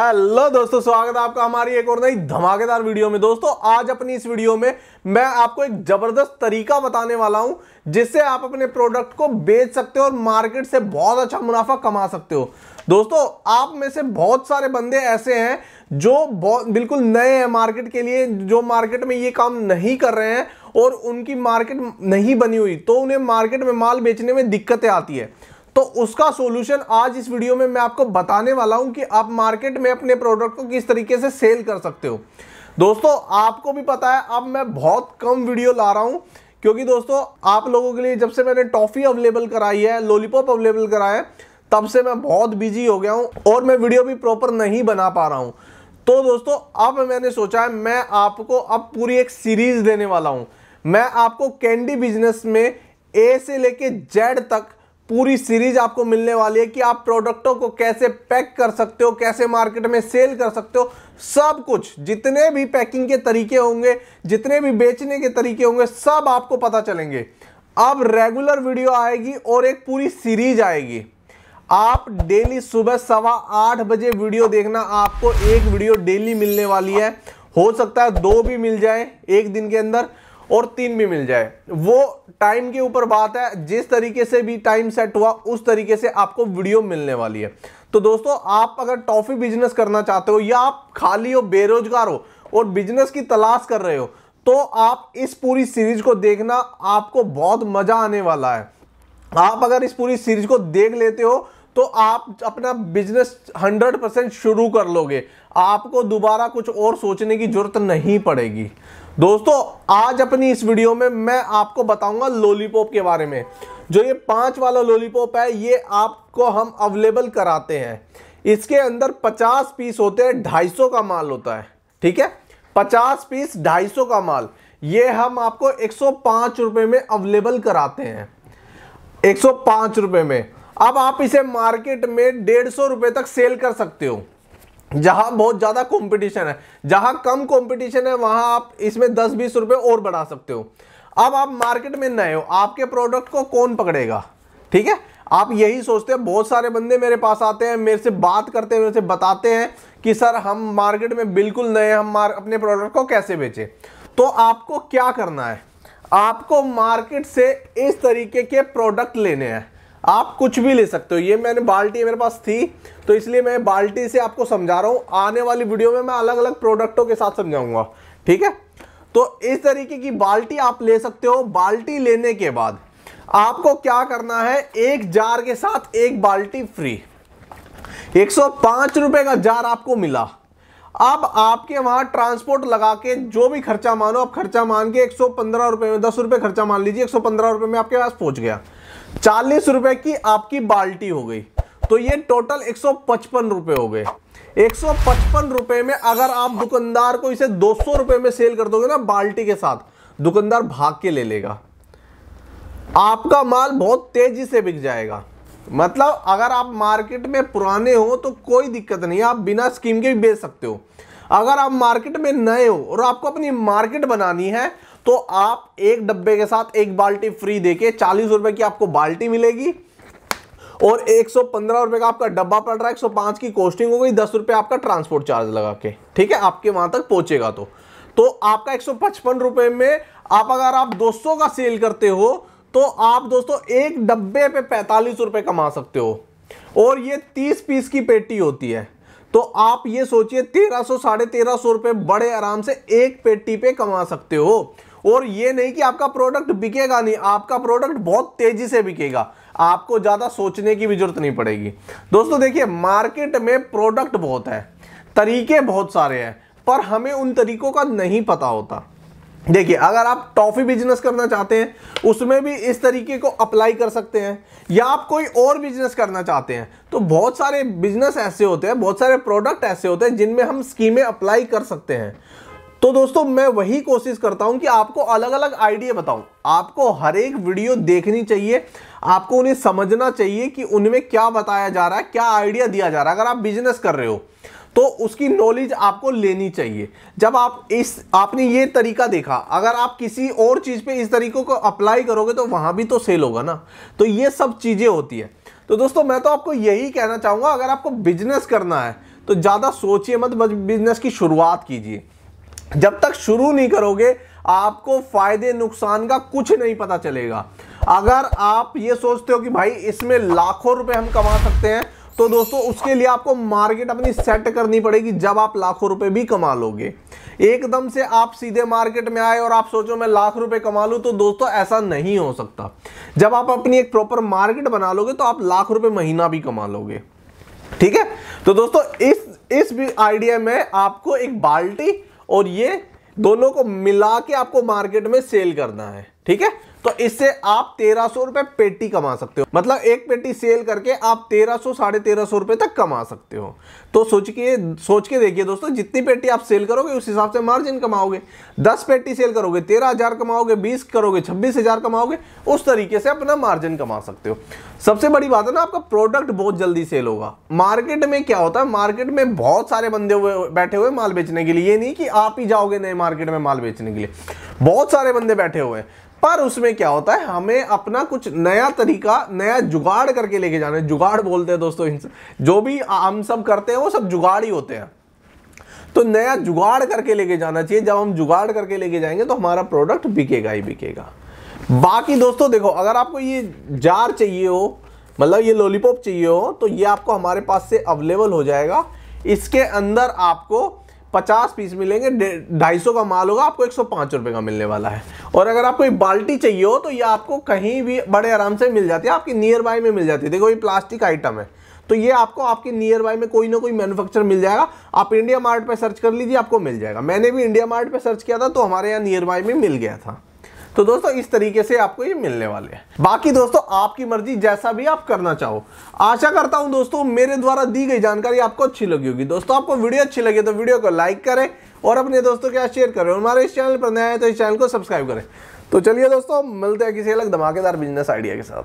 hello दोस्तों स्वागत है आपका हमारी एक और नई धमाकेदार वीडियो में दोस्तों आज अपनी इस वीडियो में मैं आपको एक ज़बरदस्त तरीका बताने वाला हूं जिससे आप अपने प्रोडक्ट को बेच सकते हो और मार्केट से बहुत अच्छा मुनाफा कमा सकते हो दोस्तों आप में से बहुत सारे बंदे ऐसे हैं जो बहुत बिल्कुल नए हैं मार्केट के लिए जो मार्केट में ये काम नहीं कर रहे हैं और उनकी मार्केट नहीं बनी हुई तो उन्हें मार्केट में माल बेचने में दिक्कतें आती है तो उसका सोल्यूशन आज इस वीडियो में मैं आपको बताने वाला हूं कि आप मार्केट में अपने प्रोडक्ट को किस तरीके से सेल कर सकते हो दोस्तों आपको भी पता है अब मैं बहुत कम वीडियो ला रहा हूं क्योंकि दोस्तों आप लोगों के लिए जब से मैंने टॉफ़ी अवेलेबल कराई है लॉलीपॉप अवेलेबल कराया है तब से मैं बहुत बिजी हो गया हूं और मैं वीडियो भी प्रॉपर नहीं बना पा रहा हूं तो दोस्तों अब मैंने सोचा है मैं आपको अब पूरी एक सीरीज देने वाला हूं मैं आपको कैंडी बिजनेस में ए से लेके जेड तक पूरी सीरीज आपको मिलने वाली है कि आप प्रोडक्टों को कैसे पैक कर सकते हो कैसे मार्केट में सेल कर सकते हो सब कुछ जितने भी पैकिंग के तरीके होंगे जितने भी बेचने के तरीके होंगे सब आपको पता चलेंगे अब रेगुलर वीडियो आएगी और एक पूरी सीरीज आएगी आप डेली सुबह सवा आठ बजे वीडियो देखना आपको एक वीडियो डेली मिलने वाली है हो सकता है दो भी मिल जाए एक दिन के अंदर और तीन भी मिल जाए वो टाइम के ऊपर बात है जिस तरीके से भी टाइम सेट हुआ उस तरीके से आपको वीडियो मिलने वाली है तो दोस्तों आप अगर टॉफी बिजनेस करना चाहते हो या आप खाली हो बेरोजगार हो और बिजनेस की तलाश कर रहे हो तो आप इस पूरी सीरीज को देखना आपको बहुत मजा आने वाला है आप अगर इस पूरी सीरीज को देख लेते हो तो आप अपना बिजनेस 100 परसेंट शुरू कर लोगे आपको दोबारा कुछ और सोचने की ज़रूरत नहीं पड़ेगी दोस्तों आज अपनी इस वीडियो में मैं आपको बताऊंगा लॉलीपॉप के बारे में जो ये पाँच वाला लॉलीपॉप है ये आपको हम अवेलेबल कराते हैं इसके अंदर पचास पीस होते हैं ढाई सौ का माल होता है ठीक है पचास पीस ढाई सौ का माल ये हम आपको एक सौ पाँच रुपये में अवेलेबल कराते हैं एक सौ पाँच रुपये में अब आप इसे मार्केट में डेढ़ सौ रुपये तक सेल कर सकते हो जहां बहुत ज़्यादा कंपटीशन है जहां कम कंपटीशन है वहां आप इसमें दस बीस रुपये और बढ़ा सकते हो अब आप मार्केट में नए हो आपके प्रोडक्ट को कौन पकड़ेगा ठीक है आप यही सोचते हैं बहुत सारे बंदे मेरे पास आते हैं मेरे से बात करते हैं मेरे से बताते हैं कि सर हम मार्केट में बिल्कुल नए हम अपने प्रोडक्ट को कैसे बेचें तो आपको क्या करना है आपको मार्केट से इस तरीके के प्रोडक्ट लेने हैं आप कुछ भी ले सकते हो ये मैंने बाल्टी मेरे पास थी तो इसलिए मैं बाल्टी से आपको समझा रहा हूँ आने वाली वीडियो में मैं अलग अलग प्रोडक्टों के साथ समझाऊंगा ठीक है तो इस तरीके की बाल्टी आप ले सकते हो बाल्टी लेने के बाद आपको क्या करना है एक जार के साथ एक बाल्टी फ्री एक सौ रुपए का जार आपको मिला अब आपके वहां ट्रांसपोर्ट लगा के जो भी खर्चा मानो आप खर्चा मान के एक सौ पंद्रह रुपए में दस रुपए खर्चा मान लीजिए एक सौ पंद्रह रुपए में आपके पास पहुंच गया चालीस रुपए की आपकी बाल्टी हो गई तो ये टोटल एक सौ पचपन रुपए हो गए एक सौ पचपन रुपए में अगर आप दुकानदार को इसे दो सौ रुपए में सेल कर दोगे ना बाल्टी के साथ दुकानदार भाग के ले लेगा आपका माल बहुत तेजी से बिक जाएगा मतलब अगर आप मार्केट में पुराने हो तो कोई दिक्कत नहीं आप बिना स्कीम के भी बेच सकते हो अगर आप मार्केट में नए हो और आपको अपनी मार्केट बनानी है तो आप एक डब्बे के साथ एक बाल्टी फ्री देके चालीस रुपए की आपको बाल्टी मिलेगी और एक सौ का आपका डब्बा पड़ रहा है की कॉस्टिंग हो गई दस आपका ट्रांसपोर्ट चार्ज लगा के ठीक है आपके वहां तक पहुंचेगा तो तो आपका एक सौ में आप अगर आप 200 का सेल करते हो तो आप दोस्तों एक डब्बे पे पैंतालीस रुपए कमा सकते हो और ये तीस पीस की पेटी होती है तो आप ये सोचिए तेरह सौ साढ़े तेरह सौ रुपए बड़े आराम से एक पेटी पे कमा सकते हो और ये नहीं कि आपका प्रोडक्ट बिकेगा नहीं आपका प्रोडक्ट बहुत तेजी से बिकेगा आपको ज़्यादा सोचने की भी जरूरत नहीं पड़ेगी दोस्तों देखिए मार्केट में प्रोडक्ट बहुत है तरीके बहुत सारे हैं पर हमें उन तरीकों का नहीं पता होता देखिए अगर आप टॉफी बिजनेस करना चाहते हैं उसमें भी इस तरीके को अप्लाई कर सकते हैं या आप कोई और बिजनेस करना चाहते हैं तो बहुत सारे बिजनेस ऐसे होते हैं बहुत सारे प्रोडक्ट ऐसे होते हैं जिनमें हम स्कीमें अप्लाई कर सकते हैं तो दोस्तों मैं वही कोशिश करता हूं कि आपको अलग अलग आइडिया बताऊं आपको हर एक वीडियो देखनी चाहिए आपको उन्हें समझना चाहिए कि उनमें क्या बताया जा रहा है क्या आइडिया दिया जा रहा है अगर आप बिजनेस कर रहे हो तो उसकी नॉलेज आपको लेनी चाहिए जब आप इस आपने ये तरीका देखा अगर आप किसी और चीज़ पे इस तरीकों को अप्लाई करोगे तो वहाँ भी तो सेल होगा ना तो ये सब चीज़ें होती है तो दोस्तों मैं तो आपको यही कहना चाहूँगा अगर आपको बिजनेस करना है तो ज़्यादा सोचिए मत बिजनेस की शुरुआत कीजिए जब तक शुरू नहीं करोगे आपको फायदे नुकसान का कुछ नहीं पता चलेगा अगर आप ये सोचते हो कि भाई इसमें लाखों रुपए हम कमा सकते हैं तो दोस्तों उसके लिए आपको मार्केट अपनी सेट करनी पड़ेगी जब आप लाखों रुपए भी कमा लोगे एकदम से आप सीधे मार्केट में आए और आप सोचो मैं लाख रुपए कमा लूँ तो दोस्तों ऐसा नहीं हो सकता जब आप अपनी एक प्रॉपर मार्केट बना लोगे तो आप लाख रुपए महीना भी कमा लोगे ठीक है तो दोस्तों इस इस आइडिया में आपको एक बाल्टी और ये दोनों को मिला के आपको मार्केट में सेल करना है ठीक है तो इससे आप तेरह सौ रुपए पेटी कमा सकते हो मतलब एक पेटी सेल करके आप तेरह सौ साढ़े तेरह सौ रुपए तक कमा सकते हो तो सोच के सोच के देखिए दोस्तों जितनी पेटी आप सेल करोगे उस हिसाब से मार्जिन कमाओगे दस पेटी सेल करोगे तेरह हजार कमाओगे बीस करोगे छब्बीस हजार कमाओगे उस तरीके से अपना मार्जिन कमा सकते हो सबसे बड़ी बात है ना आपका प्रोडक्ट बहुत जल्दी सेल होगा मार्केट में क्या होता है मार्केट में बहुत सारे बंदे हुए बैठे हुए माल बेचने के लिए ये नहीं कि आप ही जाओगे नए मार्केट में माल बेचने के लिए बहुत सारे बंदे बैठे हुए हैं पर उसमें क्या होता है हमें अपना कुछ नया तरीका नया जुगाड़ करके लेके जाना है जुगाड़ बोलते हैं दोस्तों जो भी हम सब करते हैं वो सब जुगाड़ ही होते हैं तो नया जुगाड़ करके लेके जाना चाहिए जब हम जुगाड़ करके लेके जाएंगे तो हमारा प्रोडक्ट बिकेगा ही बिकेगा बाकी दोस्तों देखो अगर आपको ये जार चाहिए हो मतलब ये लॉलीपॉप चाहिए हो तो ये आपको हमारे पास से अवेलेबल हो जाएगा इसके अंदर आपको पचास पीस मिलेंगे ढाई सौ का माल होगा आपको एक सौ पाँच रुपये का मिलने वाला है और अगर आपको ये बाल्टी चाहिए हो तो ये आपको कहीं भी बड़े आराम से मिल जाती है आपकी नियर बाय में मिल जाती है देखो ये प्लास्टिक आइटम है तो ये आपको आपके नियर बाय में कोई ना कोई मैन्युफैक्चर मिल जाएगा आप इंडिया मार्ट पर सर्च कर लीजिए आपको मिल जाएगा मैंने भी इंडिया मार्ट पर सर्च किया था तो हमारे यहाँ नियर बाय में मिल गया था तो दोस्तों इस तरीके से आपको ये मिलने वाले हैं बाकी दोस्तों आपकी मर्जी जैसा भी आप करना चाहो आशा करता हूं दोस्तों मेरे द्वारा दी गई जानकारी आपको अच्छी लगी होगी दोस्तों आपको वीडियो अच्छी लगी तो वीडियो को लाइक करें और अपने दोस्तों के साथ शेयर करें हमारे इस चैनल पर नए हैं तो इस चैनल को सब्सक्राइब करें तो चलिए दोस्तों मिलते हैं किसी अलग धमाकेदार बिजनेस आइडिया के साथ